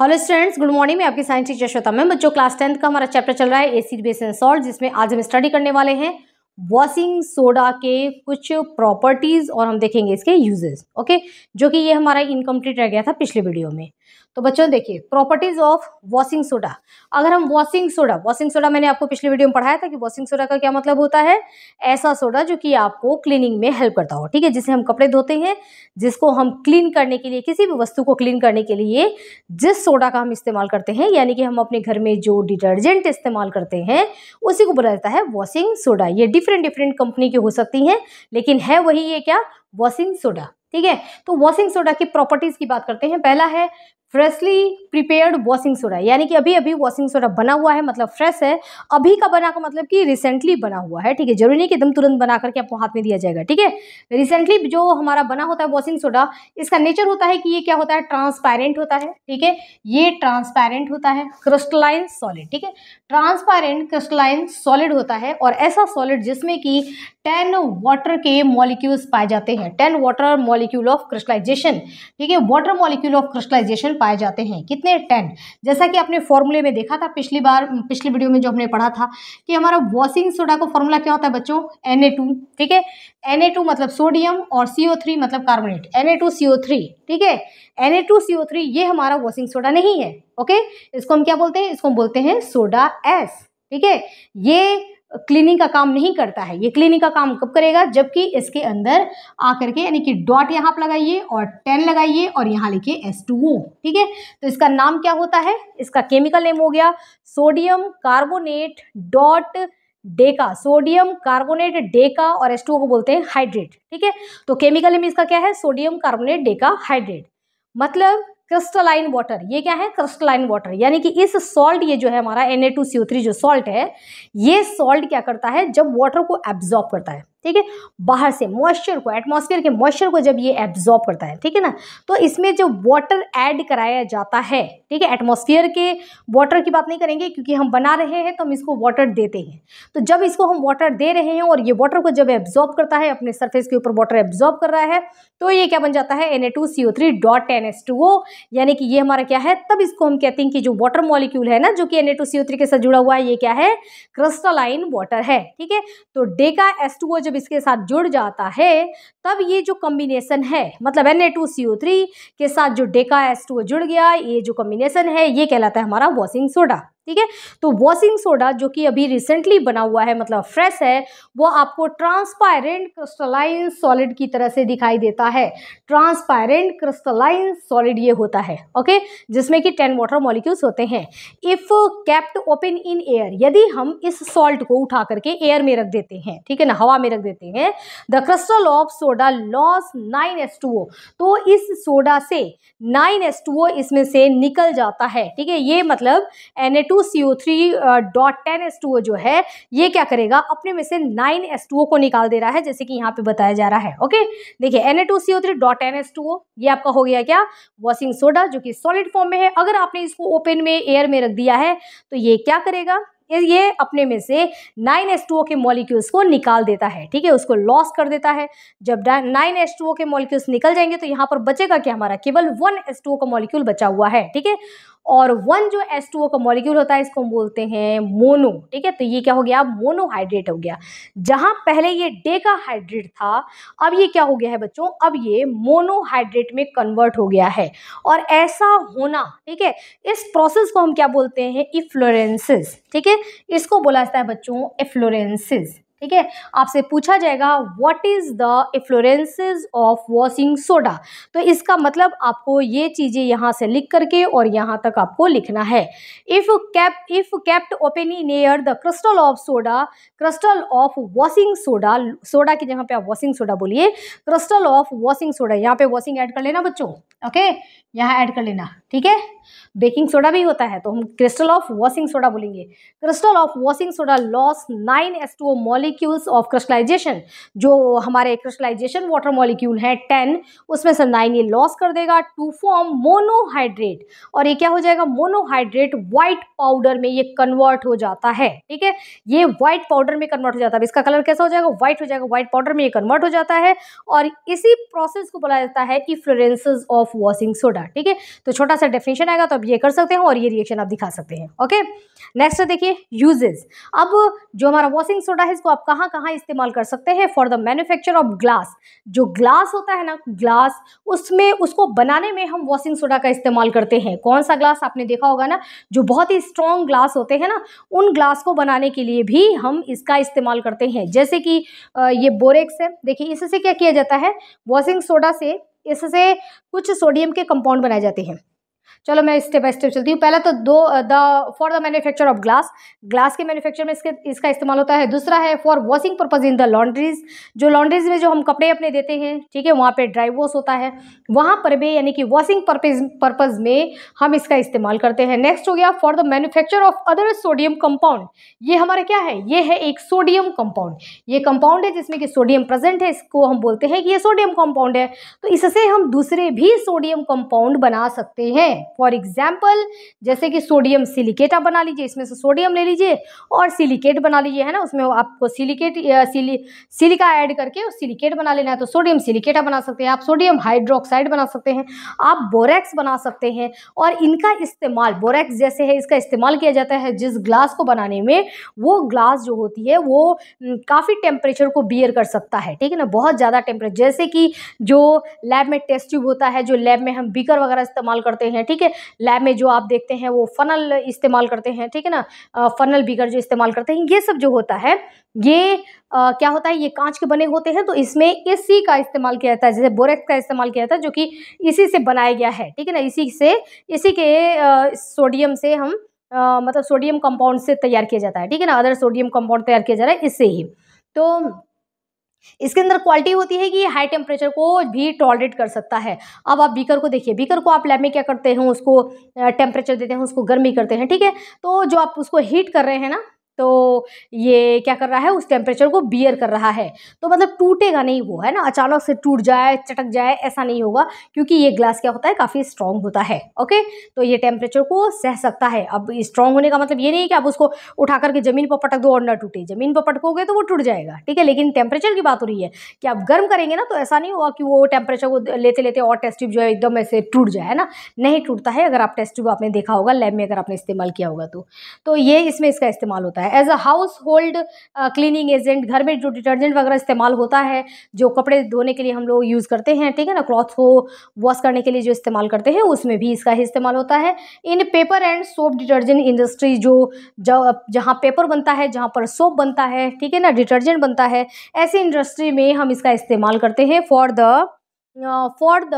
hello students good morning मैं आपकी science teacher Shweta ma'am बच्चों क्लास टेंथ का हमारा चैप्टर चल रहा है एसिड बेस एंड सॉल्ट जिसमें आज हम स्टडी करने वाले हैं वॉशिंग सोडा के कुछ प्रॉपर्टीज़ और हम देखेंगे इसके यूजेस ओके जो कि ये हमारा इनकम्प्लीट रह गया था पिछले वीडियो में तो बच्चों देखिए प्रॉपर्टीज ऑफ वॉशिंग सोडा अगर हम वॉशिंग सोडा वॉशिंग सोडा मैंने आपको पिछले वीडियो में पढ़ाया था कि वॉशिंग सोडा का क्या मतलब होता है ऐसा सोडा जो कि आपको क्लीनिंग में हेल्प करता हो ठीक है जिसे हम कपड़े धोते हैं जिसको हम क्लीन करने के लिए किसी भी वस्तु को क्लीन करने के लिए जिस सोडा का हम इस्तेमाल करते हैं यानी कि हम अपने घर में जो डिटर्जेंट इस्तेमाल करते हैं उसी को बोला जाता है वॉशिंग सोडा ये डिफरेंट डिफरेंट कंपनी की हो सकती हैं लेकिन है वही ये क्या वॉशिंग सोडा ठीक है तो वॉशिंग सोडा की प्रॉपर्टीज़ की बात करते हैं पहला है फ्रेशली प्रिपेयर्ड वॉशिंग सोडा यानी कि अभी अभी वॉशिंग सोडा बना हुआ है मतलब फ्रेश है अभी का बना का मतलब कि रिसेंटली बना हुआ है ठीक है जरूरी नहीं कि एकदम तुरंत बना करके आपको हाथ में दिया जाएगा ठीक है रिसेंटली जो हमारा बना होता है वॉशिंग सोडा इसका नेचर होता है कि ये क्या होता है ट्रांसपेरेंट होता है ठीक है ये ट्रांसपेरेंट होता है क्रिस्टलाइन सॉलिड ठीक है ट्रांसपेरेंट क्रिस्टलाइन सॉलिड होता है और ऐसा सॉलिड जिसमें कि टेन वाटर के मॉलिक्यूल्स पाए जाते हैं ten water molecule of crystallisation ठीक है वाटर मॉलिक्यूल ऑफ क्रिस्टलाइजेशन पाए जाते हैं कितने टेन जैसा कि आपने फॉर्मूले में देखा था पिछली बार पिछली वीडियो में जो हमने पढ़ा था कि हमारा वॉशिंग सोडा का फॉर्मूला क्या होता है बच्चों एन ठीक है एन मतलब सोडियम और सी मतलब कार्बोनेट एन ठीक है एन ये हमारा वॉशिंग सोडा नहीं है ओके इसको हम क्या बोलते हैं इसको हम बोलते हैं सोडा एस ठीक है ये क्लीनिंग का काम नहीं करता है ये क्लीनिंग का काम कब करेगा जबकि इसके अंदर आकर के यानी कि डॉट यहाँ पर लगाइए और टेन लगाइए और यहाँ लिखिए एस टू ओ ठीक है तो इसका नाम क्या होता है इसका केमिकल नेम हो गया sodium carbonate dot deca sodium carbonate deca और एस को बोलते हैं हाइड्रेट ठीक है तो केमिकल नेम इसका क्या है सोडियम कार्बोनेट डेका हाइड्रेट मतलब क्रिस्टलाइन वाटर ये क्या है क्रिस्टलाइन वाटर यानी कि इस सॉल्ट ये जो है हमारा Na2CO3 जो सॉल्ट है ये सॉल्ट क्या करता है जब वाटर को एब्जॉर्ब करता है ठीक है बाहर से मॉइस्चर को एटमॉस्फेयर के मॉइस्चर को जब ये एब्जॉर्ब करता है ठीक है ना तो इसमें जो वाटर ऐड कराया जाता है ठीक है एटमॉस्फेयर के वाटर की बात नहीं करेंगे क्योंकि हम बना रहे हैं तो हम इसको वाटर देते हैं तो जब इसको हम वाटर दे रहे हैं और ये वाटर को जब एब्जॉर्ब करता है अपने सर्फेस के ऊपर वाटर एब्जॉर्ब कर रहा है तो ये क्या बन जाता है N A two C O three dot N S two O यानी कि ये हमारा क्या है तब इसको हम कहते हैं कि जो वाटर मॉलिक्यूल है ना जो कि N A two C O three के साथ जुड़ा हुआ है ये क्या है क्रिस्टलाइन वाटर है ठीक है तो डेका एस टू ओ जब जब इसके साथ जुड़ जाता है तब ये जो कम्बिनेशन है मतलब N A two C O three के साथ जो डेका एस टू जुड़ गया ये जो कम्बिनेशन है ये कहलाता है हमारा वॉशिंग सोडा ठीक है तो वॉशिंग सोडा जो कि अभी रिसेंटली बना हुआ है मतलब फ्रेश है वो आपको ट्रांसपेरेंट क्रिस्टलाइन सॉलिड की तरह से दिखाई देता है ट्रांसपेरेंट क्रिस्टलाइन सॉलिड ये होता है ओके जिसमें कि टेन वाटर मॉलिक्यूल्स होते हैं if kept open in air यदि हम इस सॉल्ट को उठा करके एयर में रख देते हैं ठीक है ना हवा में रख देते हैं the crystal of soda soda loss nine S two O तो इस सोडा से नाइन एस टू ओ इसमें से निकल जाता है ठीक है ये मतलब N A two C O three dot ten S two O जो है ये क्या करेगा अपने में से नाइन एस टू ओ को निकाल दे रहा है जैसे कि यहाँ पे बताया जा रहा है ओके देखिए N A two C O three dot ten S two O ये आपका हो गया क्या वॉशिंग सोडा जो कि सॉलिड फॉर्म में है अगर आपने इसको ओपन में एयर में रख दिया है तो ये क्या करेगा ये अपने में से नाइन एस टू ओ के मॉलिक्यूल्स को निकाल देता है ठीक है उसको लॉस कर देता है जब नाइन एस टू ओ के मॉलिक्यूल्स निकल जाएंगे तो यहां पर बचेगा क्या हमारा केवल वन एस टू का मॉलिक्यूल बचा हुआ है ठीक है और वन जो एस टू ओ का मॉलिक्यूल होता है इसको हम बोलते हैं मोनो ठीक है तो ये क्या हो गया मोनोहाइड्रेट हो गया जहाँ पहले ये डेकाहाइड्रेट था अब ये क्या हो गया है बच्चों अब ये मोनोहाइड्रेट में कन्वर्ट हो गया है और ऐसा होना ठीक है इस प्रोसेस को हम क्या बोलते हैं इफ्लोरेंसिस ठीक है इसको बोला जाता है बच्चों इफ्लोरेंसिस ठीक है आपसे पूछा जाएगा what is the efflorescences of washing soda तो इसका मतलब आपको ये चीज़ें यहाँ से लिख करके और यहाँ तक आपको लिखना है if cap if kept open near the crystal of soda crystal of washing soda soda की जगह पे आप वॉशिंग सोडा बोलिए क्रिस्टल ऑफ वॉशिंग सोडा यहाँ पे वॉशिंग ऐड कर लेना बच्चों ओके यहाँ ऐड कर लेना ठीक है बेकिंग सोडा भी होता है तो हम क्रिस्टल ऑफ वॉशिंग सोडा बोलेंगे crystal of washing soda loss nine S two molecules of crystallisation जो हमारे क्रिस्टलाइजेशन वाटर मॉलिक्यूल हैं टेन उसमें से नाइन ये लॉस कर देगा टू फॉर्म मोनोहाइड्रेट और ये क्या हो जाएगा मोनोहाइड्रेट व्हाइट पाउडर में ये कन्वर्ट हो जाता है ठीक है ये व्हाइट पाउडर में कन्वर्ट हो जाता है इसका कलर कैसा हो जाएगा व्हाइट हो जाएगा व्हाइट पाउडर में ये कन्वर्ट हो जाता है और इसी प्रोसेस को बोला जाता है इफ्लोरेंसेज ऑफ वॉशिंग सोडा ठीक है तो छोटा सा डेफिनेशन आएगा तो अब ये कर सकते हैं और ये रिएक्शन आप दिखा सकते हैं ओके नेक्स्ट देखिए यूजेज अब जो हमारा वॉशिंग सोडा है इसको आप कहाँ कहाँ इस्तेमाल कर सकते हैं for the manufacture of glass जो ग्लास होता है ना ग्लास उसमें उसको बनाने में हम वॉशिंग सोडा का इस्तेमाल करते हैं कौन सा ग्लास आपने देखा होगा ना जो बहुत ही स्ट्रॉन्ग ग्लास होते हैं ना उन ग्लास को बनाने के लिए भी हम इसका इस्तेमाल करते हैं जैसे कि ये बोरेक्स है देखिए इससे क्या किया जाता है वॉशिंग सोडा से इससे कुछ सोडियम के कंपाउंड बनाए जाते हैं चलो मैं स्टेप बाय स्टेप चलती हूँ पहला तो दो the for the manufacture of glass glass के मैन्युफैक्चर में इसके इसका इस्तेमाल होता है दूसरा है for washing purpose in the laundries जो लॉन्ड्रीज में जो हम कपड़े अपने देते हैं ठीक है वहाँ पे ड्राई वॉश होता है वहाँ पर भी यानी कि वॉशिंग पर्पज पर्पज में हम इसका इस्तेमाल करते हैं नेक्स्ट हो गया for the manufacture of other sodium compound ये हमारा क्या है ये है एक सोडियम कंपाउंड ये कंपाउंड है जिसमें कि सोडियम प्रेजेंट है इसको हम बोलते हैं कि ये सोडियम कंपाउंड है तो इससे हम दूसरे भी सोडियम कंपाउंड बना सकते हैं फॉर एग्जाम्पल जैसे कि सोडियम सिलिकेट आप बना लीजिए इसमें से सोडियम ले लीजिए और सिलिकेट बना लीजिए है ना उसमें आपको सिलिकेट सिलिका ऐड करके उस सिलिकेट बना लेना है तो सोडियम सिलिकेट आप बना सकते हैं आप सोडियम हाइड्रोक्साइड बना सकते हैं आप बोरेक्स बना सकते हैं और इनका इस्तेमाल बोरेक्स जैसे है इसका इस्तेमाल किया जाता है जिस ग्लास को बनाने में वो ग्लास जो होती है वो काफ़ी टेम्परेचर को बियर कर सकता है ठीक है ना बहुत ज़्यादा टेम्परेचर जैसे कि जो लैब में टेस्ट ट्यूब होता है जो लैब में हम बीकर वगैरह इस्तेमाल करते हैं हैं ठीक है लैब में जो आप देखते हैं वो फनल इस्तेमाल करते हैं ठीक है ना फनल बिगर जो इस्तेमाल करते हैं ये सब जो होता है ये आ, क्या होता है ये कांच के बने होते हैं तो इसमें इसी का इस्तेमाल किया जाता है जैसे बोरेक्स का इस्तेमाल किया जाता है जो कि इसी से बनाया गया है ठीक है ना इसी से इसी के सोडियम से हम मतलब सोडियम कंपाउंड से तैयार किया जाता है ठीक है ना अदर सोडियम कंपाउंड तैयार किया जा रहा है इससे ही तो इसके अंदर क्वालिटी होती है कि ये हाई टेम्परेचर को भी टॉलरेट कर सकता है अब आप बीकर को देखिए बीकर को आप लैब में क्या करते हैं उसको टेम्परेचर देते हैं उसको गर्मी करते हैं ठीक है तो जो आप उसको हीट कर रहे हैं ना तो ये क्या कर रहा है उस टेम्परेचर को बियर कर रहा है तो मतलब टूटेगा नहीं वो है ना अचानक से टूट जाए चटक जाए ऐसा नहीं होगा क्योंकि ये ग्लास क्या होता है काफ़ी स्ट्रांग होता है ओके तो ये टेम्परेचर को सह सकता है अब स्ट्रांग होने का मतलब ये नहीं कि आप उसको उठा करके ज़मीन पर पटक दो और ना टूटे ज़मीन पर पटकोगे तो वो टूट जाएगा ठीक है लेकिन टेम्परेचर की बात हो रही है कि आप गर्म करेंगे ना तो ऐसा नहीं होगा कि वो टेम्परेचर को लेते लेते और टेस्ट ट्यूब जो है एकदम ऐसे टूट जाए है ना नहीं टूटता है अगर आप टेस्ट ट्यूब आपने देखा होगा लैब में अगर आपने इस्तेमाल किया होगा तो, तो ये इसमें इसका इस्तेमाल होता है है as a household cleaning agent घर में जो डिटर्जेंट वगैरह इस्तेमाल होता है जो कपड़े धोने के लिए हम लोग यूज़ करते हैं ठीक है ना क्लॉथ को वॉश करने के लिए जो इस्तेमाल करते हैं उसमें भी इसका ही इस्तेमाल होता है in paper and soap detergent industry जो जहाँ पेपर बनता है जहाँ पर सोप बनता है ठीक है ना डिटर्जेंट बनता है ऐसी इंडस्ट्री में हम इसका इस्तेमाल करते हैं for the for the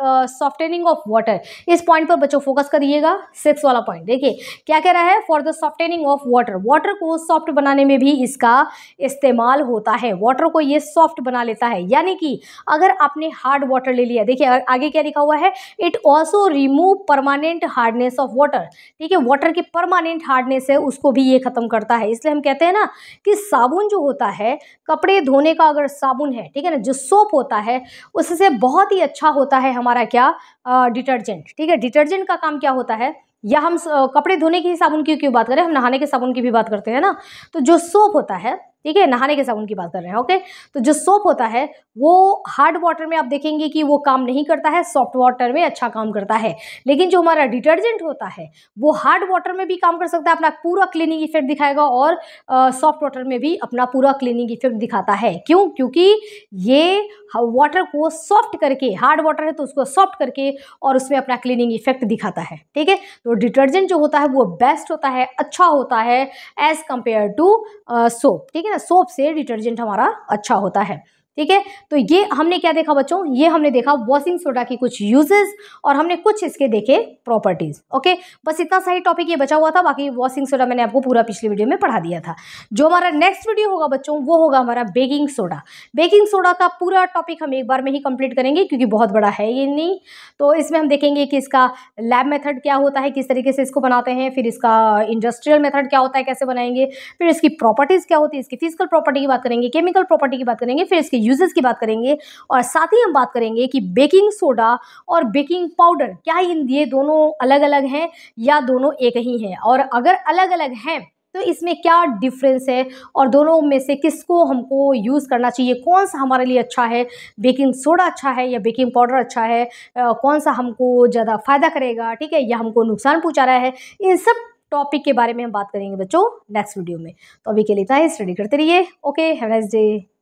softening of water इस पॉइंट पर बच्चों फोकस करिएगा सिक्स वाला पॉइंट देखिए क्या कह रहा है for the softening of water water को सॉफ्ट बनाने में भी इसका इस्तेमाल होता है वाटर को ये सॉफ्ट बना लेता है यानी कि अगर आपने हार्ड वाटर ले लिया देखिए आगे क्या लिखा हुआ है it also remove permanent hardness of water ठीक है वाटर की परमानेंट हार्डनेस है उसको भी ये ख़त्म करता है इसलिए हम कहते हैं ना कि साबुन जो होता है कपड़े धोने का अगर साबुन है ठीक है ना जो सोप होता है उससे बहुत ही अच्छा होता है हम हमारा क्या डिटर्जेंट ठीक है डिटर्जेंट का काम क्या होता है या हम कपड़े धोने की ही साबुन की क्यों बात करें हम नहाने के साबुन की भी बात करते हैं ना तो जो सोप होता है ठीक है नहाने के साबुन की बात कर रहे हैं ओके तो जो सोप होता है वो हार्ड वाटर में आप देखेंगे कि वो काम नहीं करता है सॉफ्ट वाटर में अच्छा काम करता है लेकिन जो हमारा डिटर्जेंट होता है वो हार्ड वाटर में भी काम कर सकता है अपना पूरा क्लीनिंग इफेक्ट दिखाएगा और सॉफ्ट वाटर में भी अपना पूरा क्लीनिंग इफेक्ट दिखाता है क्यों क्योंकि ये वाटर को सॉफ्ट करके हार्ड वाटर है तो उसको सॉफ्ट करके और उसमें अपना क्लीनिंग इफेक्ट दिखाता है ठीक है तो डिटर्जेंट जो होता है वो बेस्ट होता है अच्छा होता है एज़ कंपेयर टू सोप ठीक है सोप से डिटर्जेंट हमारा अच्छा होता है ठीक है तो ये हमने क्या देखा बच्चों ये हमने देखा वॉशिंग सोडा की कुछ यूजेस और हमने कुछ इसके देखे प्रॉपर्टीज ओके बस इतना सही टॉपिक ये बचा हुआ था बाकी वॉशिंग सोडा मैंने आपको पूरा पिछले वीडियो में पढ़ा दिया था जो हमारा नेक्स्ट वीडियो होगा बच्चों वो होगा हमारा बेकिंग सोडा बेकिंग सोडा का पूरा टॉपिक हम एक बार में ही कंप्लीट करेंगे क्योंकि बहुत बड़ा है ये नहीं तो इसमें हम देखेंगे कि इसका लैब मेथड क्या होता है किस तरीके से इसको बनाते हैं फिर इसका इंडस्ट्रियल मेथड क्या होता है कैसे बनाएंगे फिर इसकी प्रॉपर्टीज़ क्या होती है इसकी फिजिकल प्रॉपर्टी की बात करेंगे केमिकल प्रॉपर्टी की बात करेंगे फिर इसकी यूजेस की बात करेंगे और साथ ही हम बात करेंगे कि बेकिंग सोडा और बेकिंग पाउडर क्या इन ये दोनों अलग अलग हैं या दोनों एक ही हैं और अगर अलग अलग हैं तो इसमें क्या डिफरेंस है और दोनों में से किसको हमको यूज़ करना चाहिए कौन सा हमारे लिए अच्छा है बेकिंग सोडा अच्छा है या बेकिंग पाउडर अच्छा है कौन सा हमको ज़्यादा फ़ायदा करेगा ठीक है या हमको नुकसान पहुँचा रहा है इन सब टॉपिक के बारे में हम बात करेंगे बच्चों नेक्स्ट वीडियो में तो अभी के लिए इतना ही स्टडी करते रहिए ओके हैव नाइस डे